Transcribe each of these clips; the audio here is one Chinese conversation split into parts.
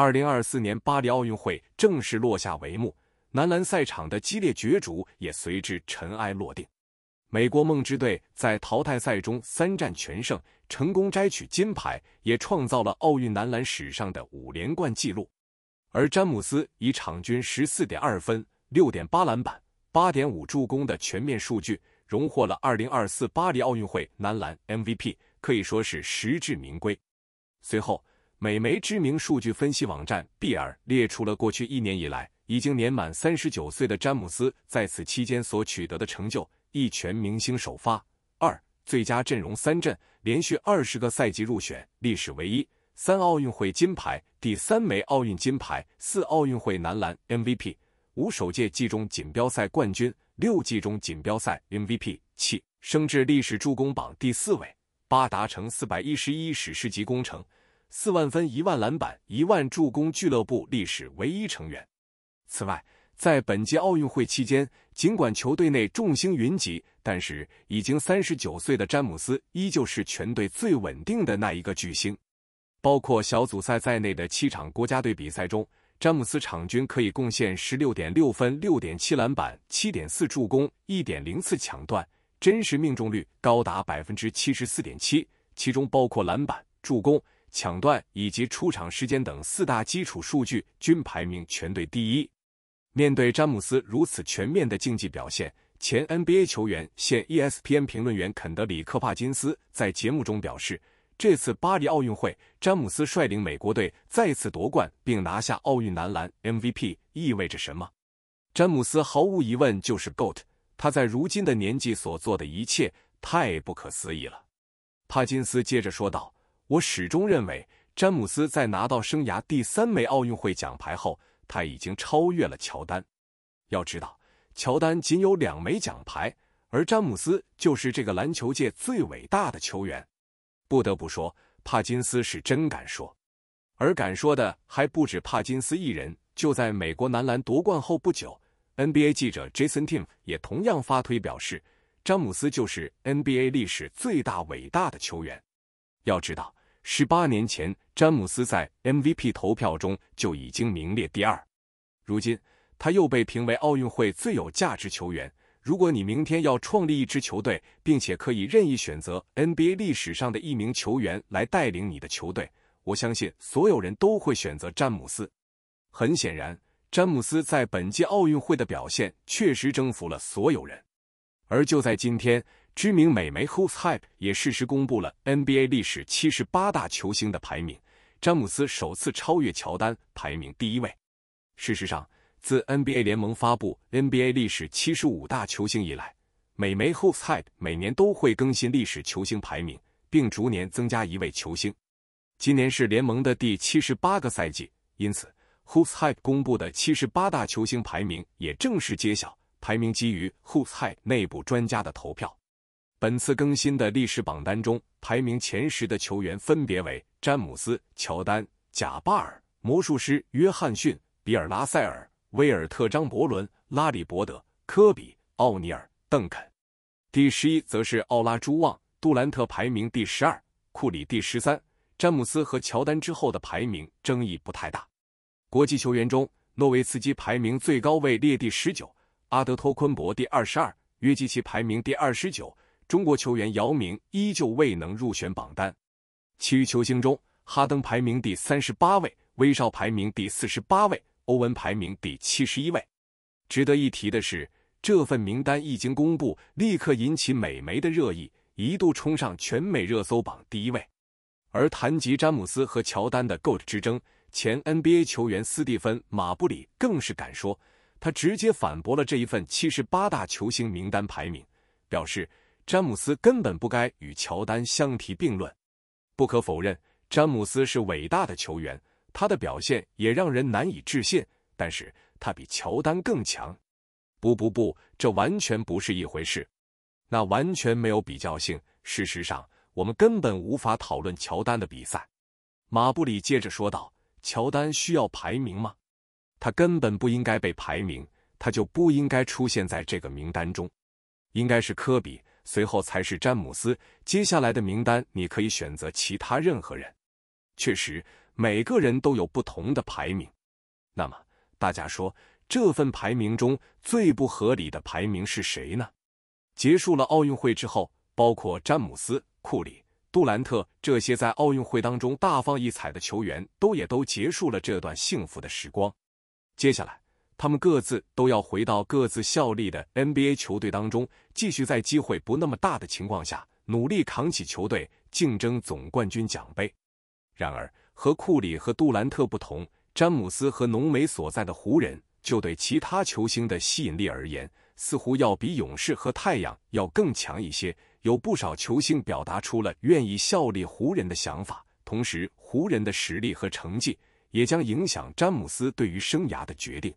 二零二四年巴黎奥运会正式落下帷幕，男篮赛场的激烈角逐也随之尘埃落定。美国梦之队在淘汰赛中三战全胜，成功摘取金牌，也创造了奥运男篮史上的五连冠纪录。而詹姆斯以场均十四点二分、六点八篮板、八点五助攻的全面数据，荣获了二零二四巴黎奥运会男篮 MVP，可以说是实至名归。随后，美媒知名数据分析网站比尔列出了过去一年以来已经年满三十九岁的詹姆斯在此期间所取得的成就：一、全明星首发；二、最佳阵容三阵，连续二十个赛季入选，历史唯一；三、奥运会金牌，第三枚奥运金牌；四、奥运会男篮 MVP；五、首届季中锦标赛冠军；六、季中锦标赛 MVP；七、升至历史助攻榜第四位；八、达成四百一十一史诗级工程。四万分、一万篮板、一万助攻，俱乐部历史唯一成员。此外，在本届奥运会期间，尽管球队内众星云集，但是已经三十九岁的詹姆斯依旧是全队最稳定的那一个巨星。包括小组赛在内的七场国家队比赛中，詹姆斯场均可以贡献十六点六分、六点七篮板、七点四助攻、一点零次抢断，真实命中率高达百分之七十四点七，其中包括篮板、助攻。抢断以及出场时间等四大基础数据均排名全队第一。面对詹姆斯如此全面的竞技表现，前 NBA 球员、现 ESPN 评论员肯德里克·帕金斯在节目中表示：“这次巴黎奥运会，詹姆斯率领美国队再次夺冠并拿下奥运男篮 MVP，意味着什么？詹姆斯毫无疑问就是 GOAT。他在如今的年纪所做的一切太不可思议了。”帕金斯接着说道。我始终认为，詹姆斯在拿到生涯第三枚奥运会奖牌后，他已经超越了乔丹。要知道，乔丹仅有两枚奖牌，而詹姆斯就是这个篮球界最伟大的球员。不得不说，帕金斯是真敢说，而敢说的还不止帕金斯一人。就在美国男篮夺冠后不久，NBA 记者 Jason t i m 也同样发推表示，詹姆斯就是 NBA 历史最大伟大的球员。要知道。十八年前，詹姆斯在 MVP 投票中就已经名列第二。如今，他又被评为奥运会最有价值球员。如果你明天要创立一支球队，并且可以任意选择 NBA 历史上的一名球员来带领你的球队，我相信所有人都会选择詹姆斯。很显然，詹姆斯在本届奥运会的表现确实征服了所有人。而就在今天。知名美媒 w h o s h y p 也适时公布了 NBA 历史七十八大球星的排名，詹姆斯首次超越乔丹，排名第一位。事实上，自 NBA 联盟发布 NBA 历史七十五大球星以来，美媒 w h o s h y p 每年都会更新历史球星排名，并逐年增加一位球星。今年是联盟的第七十八个赛季，因此 w h o s h y p 公布的七十八大球星排名也正式揭晓。排名基于 w h o s h y p 内部专家的投票。本次更新的历史榜单中，排名前十的球员分别为詹姆斯、乔丹、贾巴尔、魔术师约翰逊、比尔拉塞尔、威尔特张伯伦、拉里伯德、科比、奥尼尔、邓肯。第十一则是奥拉朱旺，杜兰特排名第十二，库里第十三。詹姆斯和乔丹之后的排名争议不太大。国际球员中，诺维茨基排名最高位列第十九，阿德托昆博第二十二，约基奇排名第二十九。中国球员姚明依旧未能入选榜单，其余球星中，哈登排名第三十八位，威少排名第四十八位，欧文排名第七十一位。值得一提的是，这份名单一经公布，立刻引起美媒的热议，一度冲上全美热搜榜第一位。而谈及詹姆斯和乔丹的 GOAT 之争，前 NBA 球员斯蒂芬·马布里更是敢说，他直接反驳了这一份七十八大球星名单排名，表示。詹姆斯根本不该与乔丹相提并论。不可否认，詹姆斯是伟大的球员，他的表现也让人难以置信。但是他比乔丹更强。不不不，这完全不是一回事，那完全没有比较性。事实上，我们根本无法讨论乔丹的比赛。马布里接着说道：“乔丹需要排名吗？他根本不应该被排名，他就不应该出现在这个名单中。应该是科比。”随后才是詹姆斯。接下来的名单，你可以选择其他任何人。确实，每个人都有不同的排名。那么，大家说这份排名中最不合理的排名是谁呢？结束了奥运会之后，包括詹姆斯、库里、杜兰特这些在奥运会当中大放异彩的球员，都也都结束了这段幸福的时光。接下来。他们各自都要回到各自效力的 NBA 球队当中，继续在机会不那么大的情况下努力扛起球队，竞争总冠军奖杯。然而，和库里和杜兰特不同，詹姆斯和浓眉所在的湖人，就对其他球星的吸引力而言，似乎要比勇士和太阳要更强一些。有不少球星表达出了愿意效力湖人的想法，同时，湖人的实力和成绩也将影响詹姆斯对于生涯的决定。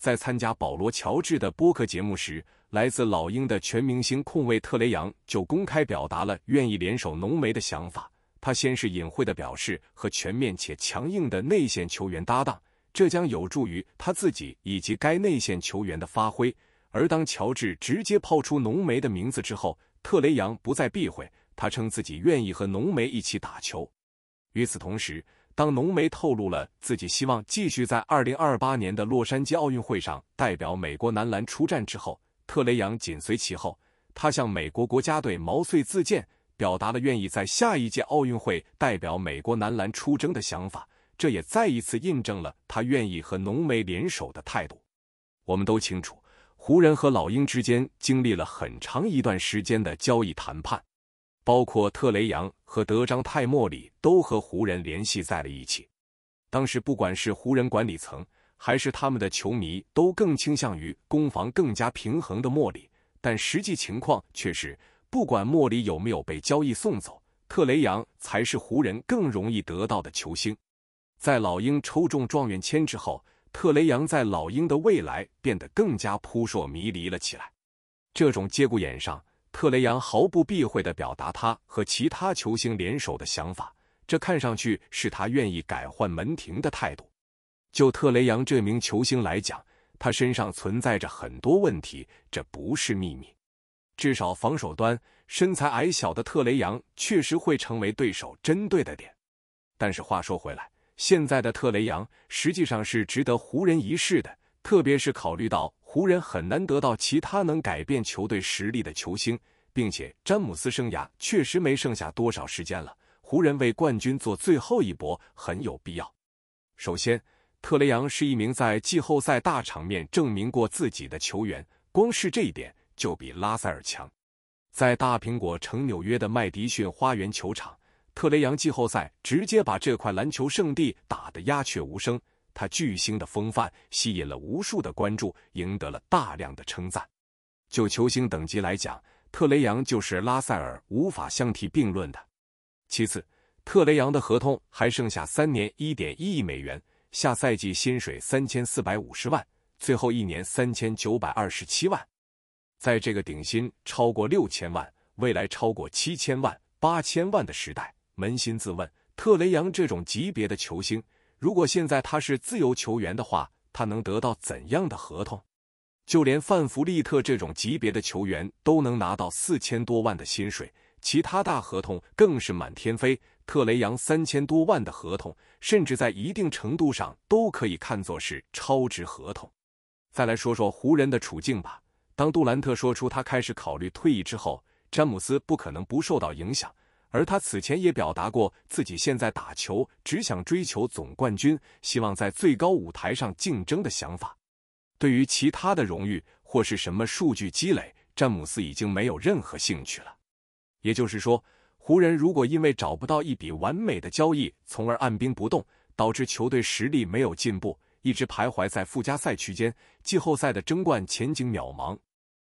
在参加保罗·乔治的播客节目时，来自老鹰的全明星控卫特雷杨就公开表达了愿意联手浓眉的想法。他先是隐晦的表示和全面且强硬的内线球员搭档，这将有助于他自己以及该内线球员的发挥。而当乔治直接抛出浓眉的名字之后，特雷杨不再避讳，他称自己愿意和浓眉一起打球。与此同时，当浓眉透露了自己希望继续在二零二八年的洛杉矶奥运会上代表美国男篮出战之后，特雷杨紧随其后，他向美国国家队毛遂自荐，表达了愿意在下一届奥运会代表美国男篮出征的想法。这也再一次印证了他愿意和浓眉联手的态度。我们都清楚，湖人和老鹰之间经历了很长一段时间的交易谈判。包括特雷杨和德章泰·莫里都和湖人联系在了一起。当时，不管是湖人管理层还是他们的球迷，都更倾向于攻防更加平衡的莫里。但实际情况却是，不管莫里有没有被交易送走，特雷杨才是湖人更容易得到的球星。在老鹰抽中状元签之后，特雷杨在老鹰的未来变得更加扑朔迷离了起来。这种节骨眼上。特雷杨毫不避讳地表达他和其他球星联手的想法，这看上去是他愿意改换门庭的态度。就特雷杨这名球星来讲，他身上存在着很多问题，这不是秘密。至少防守端，身材矮小的特雷杨确实会成为对手针对的点。但是话说回来，现在的特雷杨实际上是值得湖人一试的，特别是考虑到。湖人很难得到其他能改变球队实力的球星，并且詹姆斯生涯确实没剩下多少时间了。湖人为冠军做最后一搏很有必要。首先，特雷杨是一名在季后赛大场面证明过自己的球员，光是这一点就比拉塞尔强。在大苹果城纽约的麦迪逊花园球场，特雷杨季后赛直接把这块篮球圣地打得鸦雀无声。他巨星的风范吸引了无数的关注，赢得了大量的称赞。就球星等级来讲，特雷杨就是拉塞尔无法相提并论的。其次，特雷杨的合同还剩下三年，一点一亿美元，下赛季薪水三千四百五十万，最后一年三千九百二十七万。在这个顶薪超过六千万，未来超过七千万、八千万的时代，扪心自问，特雷杨这种级别的球星。如果现在他是自由球员的话，他能得到怎样的合同？就连范弗利特这种级别的球员都能拿到四千多万的薪水，其他大合同更是满天飞。特雷杨三千多万的合同，甚至在一定程度上都可以看作是超值合同。再来说说湖人的处境吧。当杜兰特说出他开始考虑退役之后，詹姆斯不可能不受到影响。而他此前也表达过自己现在打球只想追求总冠军，希望在最高舞台上竞争的想法。对于其他的荣誉或是什么数据积累，詹姆斯已经没有任何兴趣了。也就是说，湖人如果因为找不到一笔完美的交易，从而按兵不动，导致球队实力没有进步，一直徘徊在附加赛区间，季后赛的争冠前景渺茫。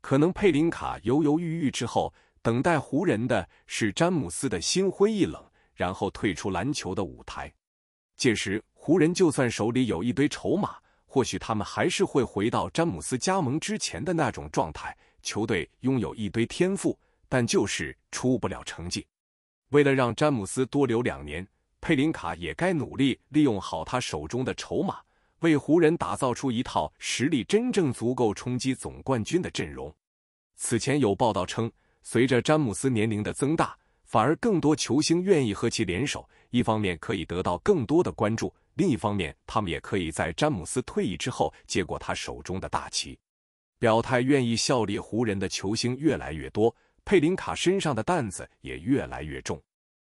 可能佩林卡犹犹豫豫之后。等待湖人的是詹姆斯的心灰意冷，然后退出篮球的舞台。届时，湖人就算手里有一堆筹码，或许他们还是会回到詹姆斯加盟之前的那种状态：球队拥有一堆天赋，但就是出不了成绩。为了让詹姆斯多留两年，佩林卡也该努力利用好他手中的筹码，为湖人打造出一套实力真正足够冲击总冠军的阵容。此前有报道称。随着詹姆斯年龄的增大，反而更多球星愿意和其联手，一方面可以得到更多的关注，另一方面他们也可以在詹姆斯退役之后接过他手中的大旗。表态愿意效力湖人的球星越来越多，佩林卡身上的担子也越来越重。